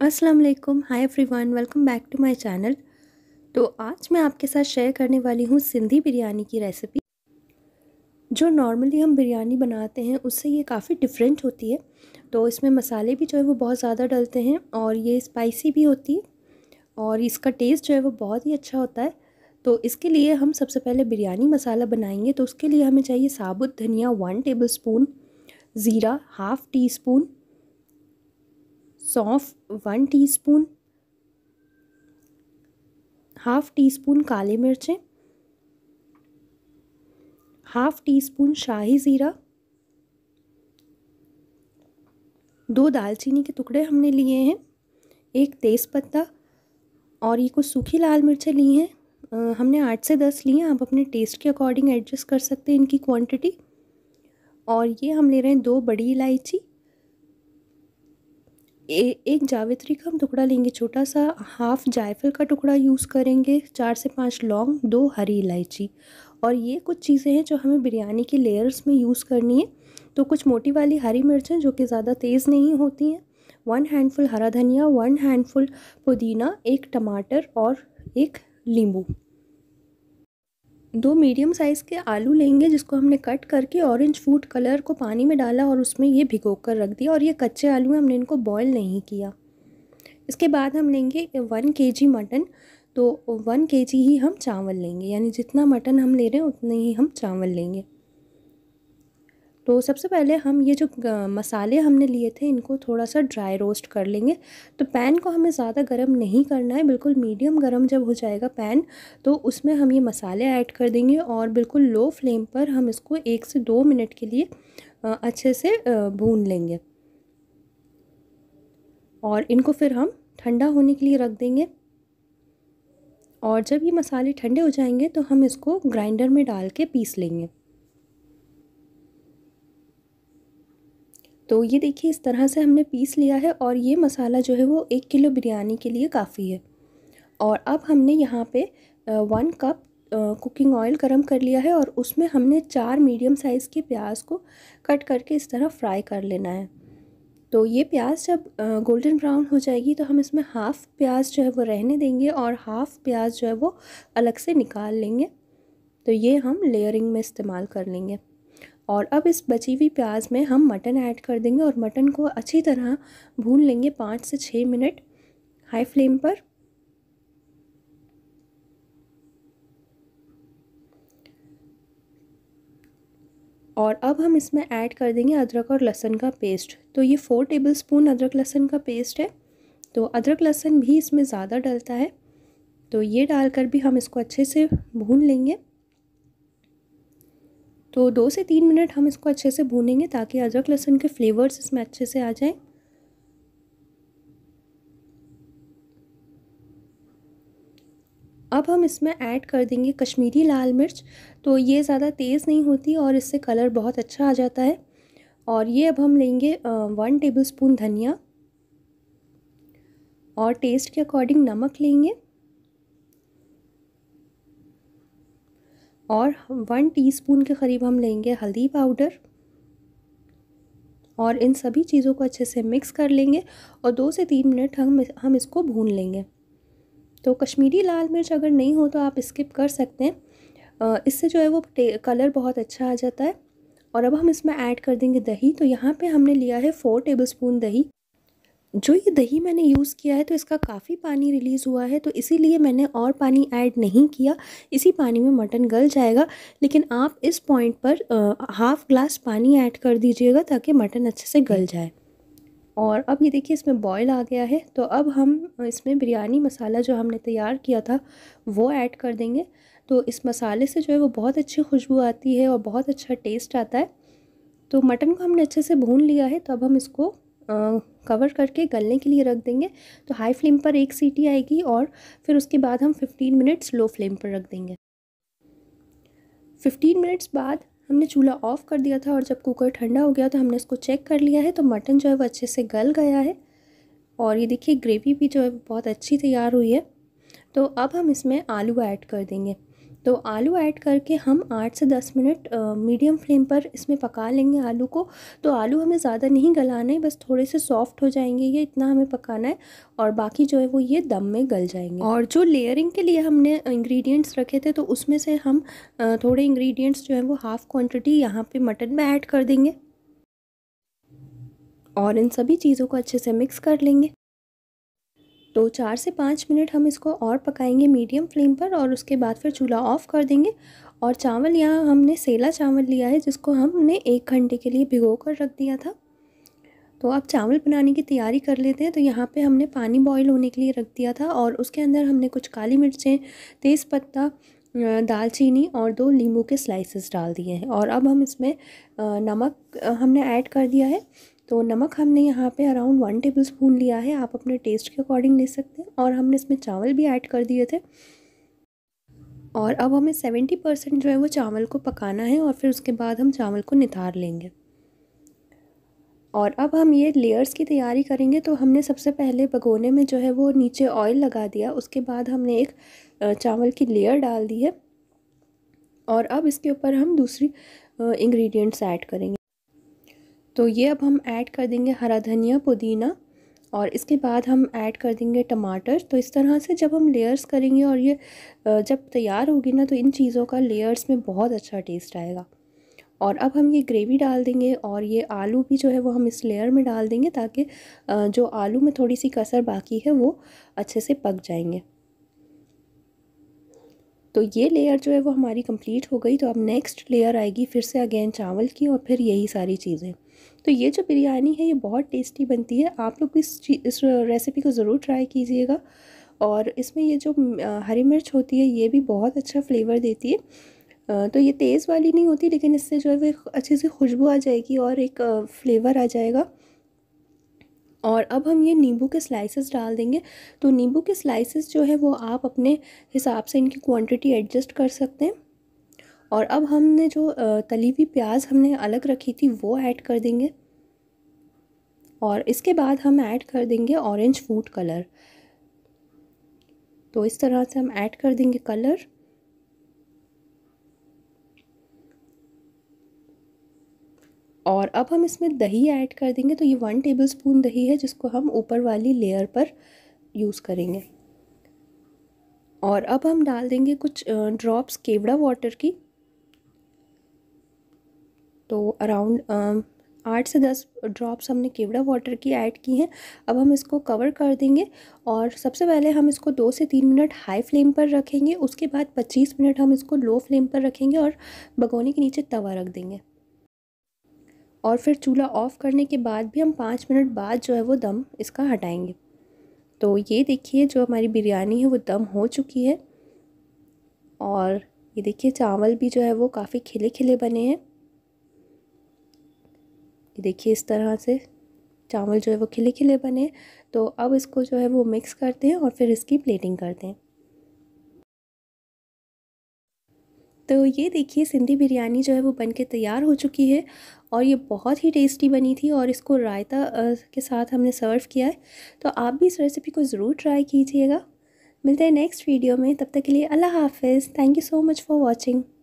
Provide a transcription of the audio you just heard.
अस्सलाम वालेकुम hi everyone welcome back to my channel तो आज मैं आपके साथ शेयर करने वाली हूँ सिंधी बिरयानी की रेसिपी जो नॉर्मली हम बिरयानी बनाते हैं उससे ये काफ़ी डिफरेंट होती है तो इसमें मसाले भी जो है वो बहुत ज़्यादा डलते हैं और ये स्पाइसी भी होती है और इसका टेस्ट जो है वो बहुत ही अच्छा होता है तो इसके लिए हम सबसे पहले बिरयानी मसाला बनाएंगे तो उसके लिए हमें चाहिए साबुत धनिया वन टेबल स्पून ज़ीरा हाफ़ टी स्पून सौंफ one teaspoon half teaspoon काली मिर्चें हाफ टी स्पून शाही ज़ीरा दो दालचीनी के टुकड़े हमने लिए हैं एक तेज़पत्ता और ये कुछ सूखी लाल मिर्चें ली हैं हमने आठ से दस ली हैं आप अपने टेस्ट के अकॉर्डिंग एडजस्ट कर सकते हैं इनकी क्वांटिटी और ये हम ले रहे हैं दो बड़ी इलायची ए, एक जावित्री का हम टुकड़ा लेंगे छोटा सा हाफ जायफल का टुकड़ा यूज़ करेंगे चार से पाँच लौंग दो हरी इलायची और ये कुछ चीज़ें हैं जो हमें बिरयानी के लेयर्स में यूज़ करनी है तो कुछ मोटी वाली हरी मिर्चें जो कि ज़्यादा तेज़ नहीं होती हैं वन हैंडफुल हरा धनिया वन हैंडफुल पुदीना एक टमाटर और एक नींबू दो मीडियम साइज़ के आलू लेंगे जिसको हमने कट करके ऑरेंज फूड कलर को पानी में डाला और उसमें ये भिगो कर रख दिया और ये कच्चे आलू हैं हमने इनको बॉईल नहीं किया इसके बाद हम लेंगे वन के जी मटन तो वन के जी ही हम चावल लेंगे यानी जितना मटन हम ले रहे हैं उतने ही हम चावल लेंगे तो सबसे पहले हम ये जो मसाले हमने लिए थे इनको थोड़ा सा ड्राई रोस्ट कर लेंगे तो पैन को हमें ज़्यादा गर्म नहीं करना है बिल्कुल मीडियम गर्म जब हो जाएगा पैन तो उसमें हम ये मसाले ऐड कर देंगे और बिल्कुल लो फ्लेम पर हम इसको एक से दो मिनट के लिए अच्छे से भून लेंगे और इनको फिर हम ठंडा होने के लिए रख देंगे और जब ये मसाले ठंडे हो जाएंगे तो हम इसको ग्राइंडर में डाल के पीस लेंगे तो ये देखिए इस तरह से हमने पीस लिया है और ये मसाला जो है वो एक किलो बिरयानी के लिए काफ़ी है और अब हमने यहाँ पे वन कप कुकिंग ऑयल गरम कर लिया है और उसमें हमने चार मीडियम साइज़ के प्याज को कट करके इस तरह फ्राई कर लेना है तो ये प्याज जब गोल्डन ब्राउन हो जाएगी तो हम इसमें हाफ़ प्याज जो है वो रहने देंगे और हाफ़ प्याज जो है वो अलग से निकाल लेंगे तो ये हम लेयरिंग में इस्तेमाल कर लेंगे और अब इस बची हुई प्याज में हम मटन ऐड कर देंगे और मटन को अच्छी तरह भून लेंगे पाँच से छः मिनट हाई फ्लेम पर और अब हम इसमें ऐड कर देंगे अदरक और लहसुन का पेस्ट तो ये फ़ोर टेबल स्पून अदरक लहसुन का पेस्ट है तो अदरक लहसुन भी इसमें ज़्यादा डलता है तो ये डालकर भी हम इसको अच्छे से भून लेंगे तो दो से तीन मिनट हम इसको अच्छे से भूनेंगे ताकि अदरक लहसुन के फ्लेवर्स इसमें अच्छे से आ जाएं अब हम इसमें ऐड कर देंगे कश्मीरी लाल मिर्च तो ये ज़्यादा तेज़ नहीं होती और इससे कलर बहुत अच्छा आ जाता है और ये अब हम लेंगे वन टेबल स्पून धनिया और टेस्ट के अकॉर्डिंग नमक लेंगे और वन टीस्पून के करीब हम लेंगे हल्दी पाउडर और इन सभी चीज़ों को अच्छे से मिक्स कर लेंगे और दो से तीन मिनट हम हम इसको भून लेंगे तो कश्मीरी लाल मिर्च अगर नहीं हो तो आप स्किप कर सकते हैं इससे जो है वो कलर बहुत अच्छा आ जाता है और अब हम इसमें ऐड कर देंगे दही तो यहाँ पे हमने लिया है फ़ोर टेबलस्पून दही जो ये दही मैंने यूज़ किया है तो इसका काफ़ी पानी रिलीज़ हुआ है तो इसीलिए मैंने और पानी ऐड नहीं किया इसी पानी में मटन गल जाएगा लेकिन आप इस पॉइंट पर हाफ़ ग्लास पानी ऐड कर दीजिएगा ताकि मटन अच्छे से गल जाए और अब ये देखिए इसमें बॉयल आ गया है तो अब हम इसमें बिरयानी मसाला जो हमने तैयार किया था वो ऐड कर देंगे तो इस मसाले से जो है वो बहुत अच्छी खुशबू आती है और बहुत अच्छा टेस्ट आता है तो मटन को हमने अच्छे से भून लिया है तो अब हम इसको कवर करके गलने के लिए रख देंगे तो हाई फ्लेम पर एक सीटी आएगी और फिर उसके बाद हम 15 मिनट्स लो फ्लेम पर रख देंगे 15 मिनट्स बाद हमने चूल्हा ऑफ़ कर दिया था और जब कुकर ठंडा हो गया तो हमने इसको चेक कर लिया है तो मटन जो है वो अच्छे से गल गया है और ये देखिए ग्रेवी भी जो है बहुत अच्छी तैयार हुई है तो अब हम इसमें आलू ऐड कर देंगे तो आलू ऐड करके हम आठ से दस मिनट मीडियम फ्लेम पर इसमें पका लेंगे आलू को तो आलू हमें ज़्यादा नहीं गलाना है बस थोड़े से सॉफ्ट हो जाएंगे ये इतना हमें पकाना है और बाकी जो है वो ये दम में गल जाएंगे और जो लेयरिंग के लिए हमने इंग्रेडिएंट्स रखे थे तो उसमें से हम थोड़े इंग्रेडिएंट्स जो हैं वो हाफ़ क्वांटिटी यहाँ पे मटन में ऐड कर देंगे और इन सभी चीज़ों को अच्छे से मिक्स कर लेंगे तो चार से पाँच मिनट हम इसको और पकाएंगे मीडियम फ्लेम पर और उसके बाद फिर चूल्हा ऑफ़ कर देंगे और चावल यहाँ हमने सेला चावल लिया है जिसको हमने एक घंटे के लिए भिगो कर रख दिया था तो अब चावल बनाने की तैयारी कर लेते हैं तो यहाँ पे हमने पानी बॉईल होने के लिए रख दिया था और उसके अंदर हमने कुछ काली मिर्चें तेज़पत्ता दालचीनी और दो नींबू के स्लाइसेस डाल दिए हैं और अब हम इसमें नमक हमने ऐड कर दिया है तो नमक हमने यहाँ पे अराउंड वन टेबल स्पून लिया है आप अपने टेस्ट के अकॉर्डिंग ले सकते हैं और हमने इसमें चावल भी ऐड कर दिए थे और अब हमें सेवेंटी परसेंट जो है वो चावल को पकाना है और फिर उसके बाद हम चावल को निथार लेंगे और अब हम ये लेयर्स की तैयारी करेंगे तो हमने सबसे पहले भगोने में जो है वो नीचे ऑयल लगा दिया उसके बाद हमने एक चावल की लेयर डाल दी है और अब इसके ऊपर हम दूसरी इंग्रेडिएंट्स ऐड करेंगे तो ये अब हम ऐड कर देंगे हरा धनिया पुदीना और इसके बाद हम ऐड कर देंगे टमाटर तो इस तरह से जब हम लेयर्स करेंगे और ये जब तैयार होगी ना तो इन चीज़ों का लेयर्स में बहुत अच्छा टेस्ट आएगा और अब हम ये ग्रेवी डाल देंगे और ये आलू भी जो है वो हम इस लेयर में डाल देंगे ताकि जो आलू में थोड़ी सी कसर बाकी है वो अच्छे से पक जाएंगे तो ये लेयर जो है वो हमारी कंप्लीट हो गई तो अब नेक्स्ट लेयर आएगी फिर से अगेन चावल की और फिर यही सारी चीज़ें तो ये जो बिरयानी है ये बहुत टेस्टी बनती है आप लोग इस इस रेसिपी को ज़रूर ट्राई कीजिएगा और इसमें ये जो हरी मिर्च होती है ये भी बहुत अच्छा फ्लेवर देती है तो ये तेज़ वाली नहीं होती लेकिन इससे जो है वो अच्छे से खुशबू आ जाएगी और एक फ्लेवर आ जाएगा और अब हम ये नींबू के स्लाइसेस डाल देंगे तो नींबू के स्लाइसेस जो है वो आप अपने हिसाब से इनकी क्वांटिटी एडजस्ट कर सकते हैं और अब हमने जो तली हुई प्याज हमने अलग रखी थी वो ऐड कर देंगे और इसके बाद हम ऐड कर देंगे ऑरेंज फूड कलर तो इस तरह से हम ऐड कर देंगे कलर और अब हम इसमें दही ऐड कर देंगे तो ये वन टेबल स्पून दही है जिसको हम ऊपर वाली लेयर पर यूज़ करेंगे और अब हम डाल देंगे कुछ ड्रॉप्स केवड़ा वाटर की तो अराउंड um, आठ से दस ड्रॉप्स हमने केवड़ा वाटर की ऐड की हैं अब हम इसको कवर कर देंगे और सबसे पहले हम इसको दो से तीन मिनट हाई फ्लेम पर रखेंगे उसके बाद पच्चीस मिनट हम इसको लो फ्लेम पर रखेंगे और भगोने के नीचे तवा रख देंगे और फिर चूल्हा ऑफ़ करने के बाद भी हम पाँच मिनट बाद जो है वो दम इसका हटाएंगे तो ये देखिए जो हमारी बिरयानी है वो दम हो चुकी है और ये देखिए चावल भी जो है वो काफ़ी खिले खिले बने हैं ये देखिए इस तरह से चावल जो है वो खिले खिले बने तो अब इसको जो है वो मिक्स करते हैं और फिर इसकी प्लेटिंग करते हैं तो ये देखिए सिंधी बिरयानी जो है वो बन के तैयार हो चुकी है और ये बहुत ही टेस्टी बनी थी और इसको रायता के साथ हमने सर्व किया है तो आप भी इस रेसिपी को ज़रूर ट्राई कीजिएगा मिलते हैं नेक्स्ट वीडियो में तब तक के लिए अल्लाह हाफिज़ thank you so much for watching